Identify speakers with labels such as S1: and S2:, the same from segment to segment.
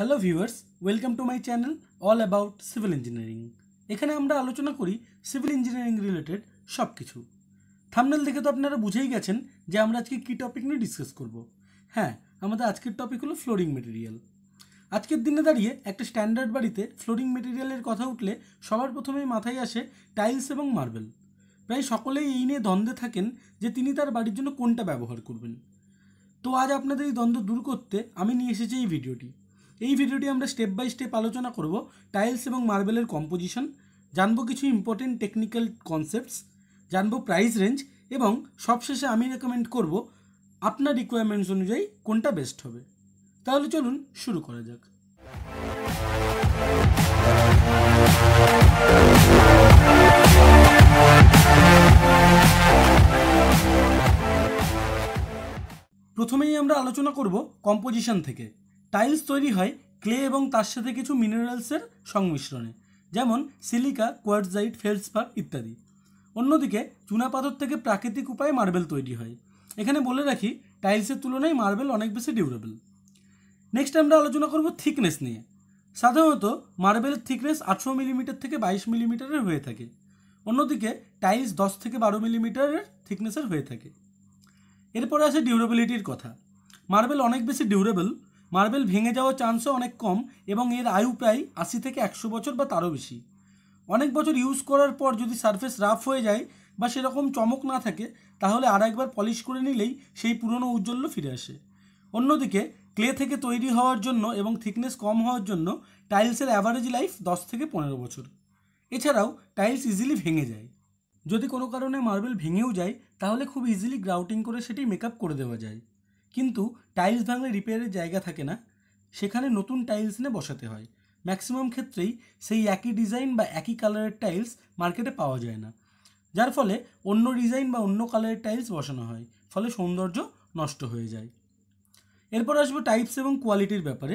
S1: hello viewers welcome to my channel all about civil engineering এখানে আমরা আলোচনা করি সিভিল ইঞ্জিনিয়ারিং রিলেটেড সব কিছু থামনেল দেখে তো আপনারা বুঝেই গেছেন যে আমরা আজকে কী টপিক নিয়ে ডিসকাস করব হ্যাঁ আমাদের আজকের টপিক হলো ফ্লোরিং মেটেরিয়াল আজকের দিনে দাঁড়িয়ে একটা স্ট্যান্ডার্ড বাড়িতে ফ্লোরিং মেটেরিয়ালের কথা উঠলে সবার প্রথমেই মাথায় আসে টাইলস এবং মার্বেল প্রায় সকলেই এই নিয়ে দ্বন্দ্বে থাকেন যে তিনি তার বাড়ির জন্য কোনটা ব্যবহার করবেন তো আজ আপনাদের এই দ্বন্দ্ব দূর করতে আমি নিয়ে এসেছি এই ভিডিওটি এই ভিডিওটি আমরা স্টেপ বাই স্টেপ আলোচনা করব টাইলস এবং মার্বেলের কম্পোজিশন জানবো কিছু ইম্পর্টেন্ট টেকনিক্যাল কনসেপ্টস জানবো প্রাইস রেঞ্জ এবং সবশেষে আমি রেকমেন্ড করব আপনার রিকোয়ারমেন্টস অনুযায়ী কোনটা বেস্ট হবে তাহলে চলুন শুরু করা যাক প্রথমেই আমরা আলোচনা করব কম্পোজিশন থেকে টাইলস তৈরি হয় ক্লে এবং তার সাথে কিছু মিনারেলসের সংমিশ্রণে যেমন সিলিকা কোয়ার্টজাইট ফেলসপার ইত্যাদি অন্যদিকে চুনাপাথর থেকে প্রাকৃতিক উপায়ে মার্বেল তৈরি হয় এখানে বলে রাখি টাইলসের তুলনায় মার্বেল অনেক বেশি ডিউরেবল নেক্সট আমরা আলোচনা করব থিকনেস নিয়ে সাধারণত মার্বেলের থিকনেস আঠারো মিলিমিটার থেকে বাইশ মিলিমিটারের হয়ে থাকে অন্যদিকে টাইলস দশ থেকে বারো মিলিমিটারের থিকনেসের হয়ে থাকে এরপরে আসে ডিউরেবিলিটির কথা মার্বেল অনেক বেশি ডিউরেবল মার্বেল ভেঙে যাওয়ার চান্সও অনেক কম এবং এর আয়ু প্রায় আশি থেকে একশো বছর বা তারও বেশি অনেক বছর ইউজ করার পর যদি সারফেস রাফ হয়ে যায় বা সেরকম চমক না থাকে তাহলে আর একবার পলিশ করে নিলেই সেই পুরনো উজ্জ্বল্য ফিরে আসে অন্যদিকে ক্লে থেকে তৈরি হওয়ার জন্য এবং থিকনেস কম হওয়ার জন্য টাইলসের অ্যাভারেজ লাইফ দশ থেকে পনেরো বছর এছাড়াও টাইলস ইজিলি ভেঙে যায় যদি কোনো কারণে মার্বেল ভেঙেও যায় তাহলে খুব ইজিলি গ্রাউটিং করে সেটি মেকআপ করে দেওয়া যায় কিন্তু টাইলস ভাঙলে রিপেয়ারের জায়গা থাকে না সেখানে নতুন টাইলস এনে বসাতে হয় ম্যাক্সিমাম ক্ষেত্রেই সেই একই ডিজাইন বা একই কালারের টাইলস মার্কেটে পাওয়া যায় না যার ফলে অন্য ডিজাইন বা অন্য কালারের টাইলস বসানো হয় ফলে সৌন্দর্য নষ্ট হয়ে যায় এরপর আসবো টাইপস এবং কোয়ালিটির ব্যাপারে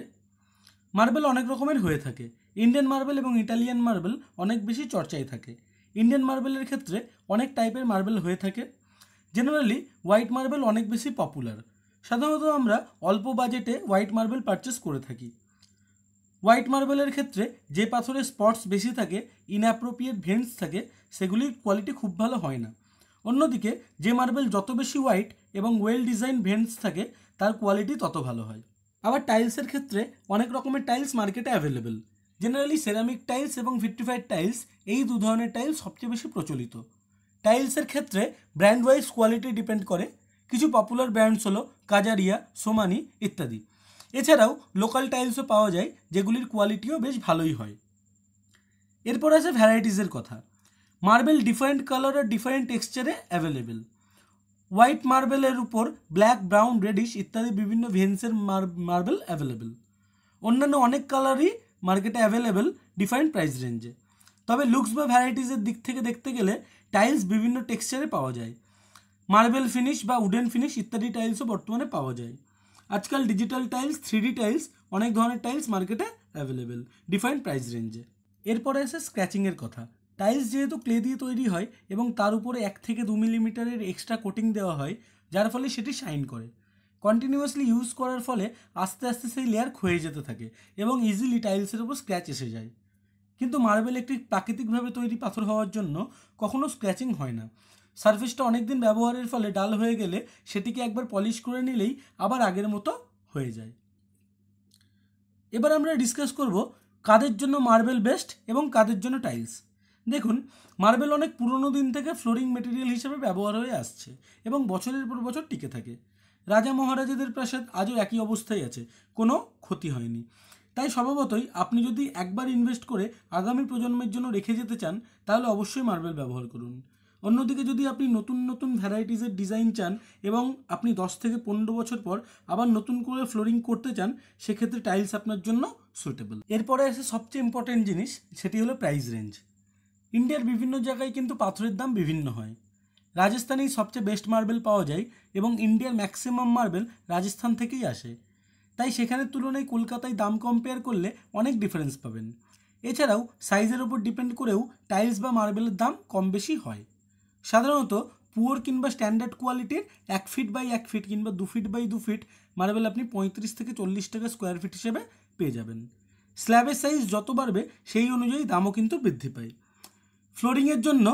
S1: মার্বেল অনেক রকমের হয়ে থাকে ইন্ডিয়ান মার্বেল এবং ইটালিয়ান মার্বেল অনেক বেশি চর্চায় থাকে ইন্ডিয়ান মার্বেলের ক্ষেত্রে অনেক টাইপের মার্বেল হয়ে থাকে জেনারেলি হোয়াইট মার্বেল অনেক বেশি পপুলার সাধারণত আমরা অল্প বাজেটে হোয়াইট মার্বেল পারচেস করে থাকি হোয়াইট মার্বেলের ক্ষেত্রে যে পাথরের স্পটস বেশি থাকে ইনঅ্যাপ্রোপ্রিয়েট ভেন্টস থাকে সেগুলির কোয়ালিটি খুব ভালো হয় না অন্যদিকে যে মার্বেল যত বেশি হোয়াইট এবং ওয়েল ডিজাইন ভেন্টস থাকে তার কোয়ালিটি তত ভালো হয় আবার টাইলসের ক্ষেত্রে অনেক রকমের টাইলস মার্কেটে অ্যাভেলেবেল জেনারেলি সেরামিক টাইলস এবং ভিট্রিফাইড টাইলস এই দু ধরনের টাইলস সবচেয়ে বেশি প্রচলিত টাইলসের ক্ষেত্রে ব্র্যান্ড ওয়াইজ কোয়ালিটি ডিপেন্ড করে কিছু পপুলার ব্র্যান্ডস হলো কাজারিয়া সোমানি ইত্যাদি এছাড়াও লোকাল টাইলসও পাওয়া যায় যেগুলির কোয়ালিটিও বেশ ভালোই হয় এরপর আছে ভ্যারাইটিসের কথা মার্বেল ডিফারেন্ট কালার আর ডিফারেন্ট টেক্সচারে অ্যাভেলেবেল হোয়াইট মার্বেলের উপর ব্ল্যাক ব্রাউন রেডিশ ইত্যাদি বিভিন্ন ভেন্সের মার্বেল অ্যাভেলেবেল অন্যান্য অনেক কালারই মার্কেটে অ্যাভেলেবেল ডিফারেন্ট প্রাইস রেঞ্জে তবে লুকস বা ভ্যারাইটিসের দিক থেকে দেখতে গেলে টাইলস বিভিন্ন টেক্সচারে পাওয়া যায় মার্বেল ফিনিশ বা উডেন ফিনিশ ইত্যাদি টাইলসও বর্তমানে পাওয়া যায় আজকাল ডিজিটাল টাইলস থ্রি টাইলস অনেক ধরনের টাইলস মার্কেটে অ্যাভেলেবেল ডিফাইন্ড প্রাইস রেঞ্জে এরপরে আসে স্ক্র্যাচিংয়ের কথা টাইলস যেহেতু ক্লে দিয়ে তৈরি হয় এবং তার উপরে এক থেকে দু মিলিমিটারের এক্সট্রা কোটিং দেওয়া হয় যার ফলে সেটি শাইন করে কন্টিনিউয়াসলি ইউজ করার ফলে আস্তে আস্তে সেই লেয়ার ক্ষয়ে যেতে থাকে এবং ইজিলি টাইলসের উপর স্ক্র্যাচ এসে যায় কিন্তু মার্বেল একটি প্রাকৃতিকভাবে তৈরি পাথর হওয়ার জন্য কখনও স্ক্র্যাচিং হয় না সার্ফেসটা অনেকদিন ব্যবহারের ফলে ডাল হয়ে গেলে সেটিকে একবার পলিশ করে নিলেই আবার আগের মতো হয়ে যায় এবার আমরা ডিসকাস করব কাদের জন্য মার্বেল বেস্ট এবং কাদের জন্য টাইলস দেখুন মার্বেল অনেক পুরনো দিন থেকে ফ্লোরিং মেটেরিয়াল হিসেবে ব্যবহার হয়ে আসছে এবং বছরের পর বছর টিকে থাকে রাজা মহারাজাদের প্রাসাদ আজও একই অবস্থায় আছে কোনো ক্ষতি হয়নি তাই স্বভাবতই আপনি যদি একবার ইনভেস্ট করে আগামী প্রজন্মের জন্য রেখে যেতে চান তাহলে অবশ্যই মার্বেল ব্যবহার করুন অন্যদিকে যদি আপনি নতুন নতুন ভ্যারাইটিসের ডিজাইন চান এবং আপনি দশ থেকে পনেরো বছর পর আবার নতুন করে ফ্লোরিং করতে চান সেক্ষেত্রে টাইলস আপনার জন্য সুইটেবল এরপরে আসে সবচেয়ে ইম্পর্টেন্ট জিনিস সেটি হলো প্রাইস রেঞ্জ ইন্ডিয়ার বিভিন্ন জায়গায় কিন্তু পাথরের দাম বিভিন্ন হয় রাজস্থানেই সবচেয়ে বেস্ট মার্বেল পাওয়া যায় এবং ইন্ডিয়ার ম্যাক্সিমাম মার্বেল রাজস্থান থেকেই আসে তাই সেখানের তুলনায় কলকাতায় দাম কম্পেয়ার করলে অনেক ডিফারেন্স পাবেন এছাড়াও সাইজের ওপর ডিপেন্ড করেও টাইলস বা মার্বেলের দাম কম বেশি হয় সাধারণত পুয়োর কিংবা স্ট্যান্ডার্ড কোয়ালিটির এক ফিট বাই এক ফিট কিংবা দু ফিট বাই দু ফিট মার্বেল আপনি পঁয়ত্রিশ থেকে চল্লিশ টাকা স্কোয়ার ফিট হিসেবে পেয়ে যাবেন স্ল্যাবের সাইজ যত বাড়বে সেই অনুযায়ী দামও কিন্তু বৃদ্ধি পায় ফ্লোরিংয়ের জন্য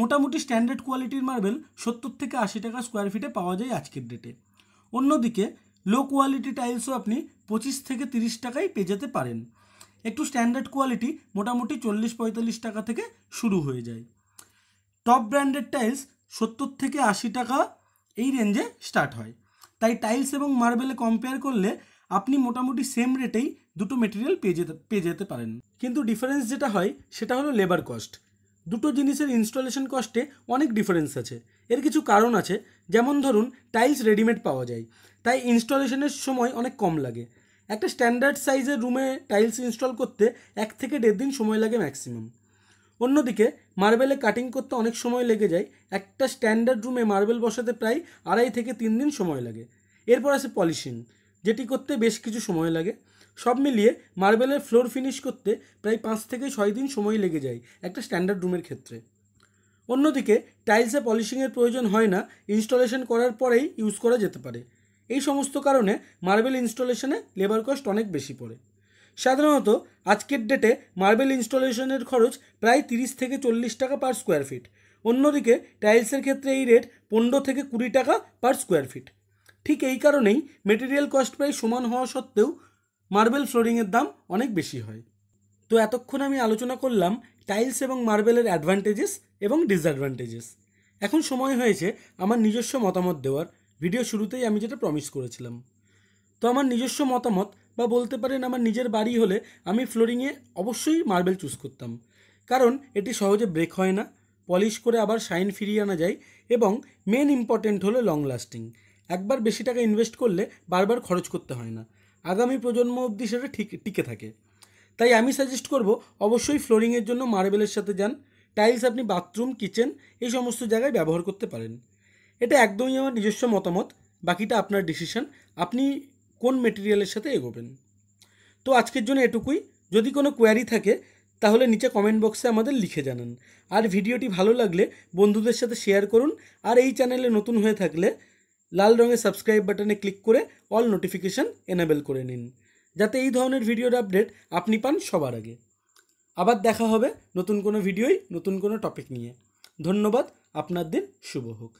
S1: মোটামুটি স্ট্যান্ডার্ড কোয়ালিটির মার্বেল সত্তর থেকে আশি টাকা স্কোয়ার ফিটে পাওয়া যায় আজকের ডেটে অন্যদিকে লো কোয়ালিটি টাইলসও আপনি পঁচিশ থেকে তিরিশ টাকায় পেয়ে যেতে পারেন একটু স্ট্যান্ডার্ড কোয়ালিটি মোটামুটি চল্লিশ পঁয়তাল্লিশ টাকা থেকে শুরু হয়ে যায় টপ ব্র্যান্ডের টাইলস সত্তর থেকে আশি টাকা এই রেঞ্জে স্টার্ট হয় তাই টাইলস এবং মার্বেলে কম্পেয়ার করলে আপনি মোটামুটি সেম রেটেই দুটো মেটেরিয়াল পেয়ে যেতে পেয়ে যেতে পারেন কিন্তু ডিফারেন্স যেটা হয় সেটা হলো লেবার কস্ট দুটো জিনিসের ইনস্টলেশন কস্টে অনেক ডিফারেন্স আছে এর কিছু কারণ আছে যেমন ধরুন টাইলস রেডিমেড পাওয়া যায় তাই ইনস্টলেশনের সময় অনেক কম লাগে একটা স্ট্যান্ডার্ড সাইজের রুমে টাইলস ইনস্টল করতে এক থেকে দেড় দিন সময় লাগে ম্যাক্সিমাম অন্যদিকে মার্বেলে কাটিং করতে অনেক সময় লেগে যায় একটা স্ট্যান্ডার্ড রুমে মার্বেল বসাতে প্রায় আড়াই থেকে তিন দিন সময় লাগে এরপর আছে পলিশিং যেটি করতে বেশ কিছু সময় লাগে সব মিলিয়ে মার্বেলের ফ্লোর ফিনিশ করতে প্রায় পাঁচ থেকে ছয় দিন সময় লেগে যায় একটা স্ট্যান্ডার্ড রুমের ক্ষেত্রে অন্যদিকে টাইলসে পলিশিংয়ের প্রয়োজন হয় না ইনস্টলেশন করার পরেই ইউজ করা যেতে পারে এই সমস্ত কারণে মার্বেল ইনস্টলেশনে লেবার কস্ট অনেক বেশি পড়ে সাধারণত আজকের ডেটে মার্বেল ইনস্টলেশনের খরচ প্রায় তিরিশ থেকে চল্লিশ টাকা পার স্কোয়ার ফিট অন্যদিকে টাইলসের ক্ষেত্রে এই রেট পনেরো থেকে কুড়ি টাকা পার স্কোয়ার ফিট ঠিক এই কারণেই মেটেরিয়াল কস্ট প্রায় সমান হওয়া সত্ত্বেও মার্বেল ফ্লোরিংয়ের দাম অনেক বেশি হয় তো এতক্ষণ আমি আলোচনা করলাম টাইলস এবং মার্বেলের অ্যাডভান্টেজেস এবং ডিসঅ্যাডভান্টেজেস এখন সময় হয়েছে আমার নিজস্ব মতামত দেওয়ার ভিডিও শুরুতেই আমি যেটা প্রমিস করেছিলাম তো আমার নিজস্ব মতামত বা বলতে পারেন আমার নিজের বাড়ি হলে আমি ফ্লোরিংয়ে অবশ্যই মার্বেল চুজ করতাম কারণ এটি সহজে ব্রেক হয় না পলিশ করে আবার শাইন ফিরিয়ে আনা যায় এবং মেন ইম্পর্টেন্ট হলো লং লাস্টিং একবার বেশি টাকা ইনভেস্ট করলে বারবার খরচ করতে হয় না আগামী প্রজন্ম অবধি সেটা ঠিক টিকে থাকে তাই আমি সাজেস্ট করব অবশ্যই ফ্লোরিংয়ের জন্য মার্বেলের সাথে যান টাইলস আপনি বাথরুম কিচেন এই সমস্ত জায়গায় ব্যবহার করতে পারেন এটা একদমই আমার নিজস্ব মতামত বাকিটা আপনার ডিসিশন আপনি কোন মেটেরিয়ালের সাথে এগোবেন তো আজকের জন্য এটুকুই যদি কোনো কোয়ারি থাকে তাহলে নিচে কমেন্ট বক্সে আমাদের লিখে জানান আর ভিডিওটি ভালো লাগলে বন্ধুদের সাথে শেয়ার করুন আর এই চ্যানেলে নতুন হয়ে থাকলে লাল রঙের সাবস্ক্রাইব বাটনে ক্লিক করে অল নোটিফিকেশান এনাবেল করে নিন যাতে এই ধরনের ভিডিওর আপডেট আপনি পান সবার আগে আবার দেখা হবে নতুন কোনো ভিডিওই নতুন কোনো টপিক নিয়ে ধন্যবাদ আপনার দিন শুভ হোক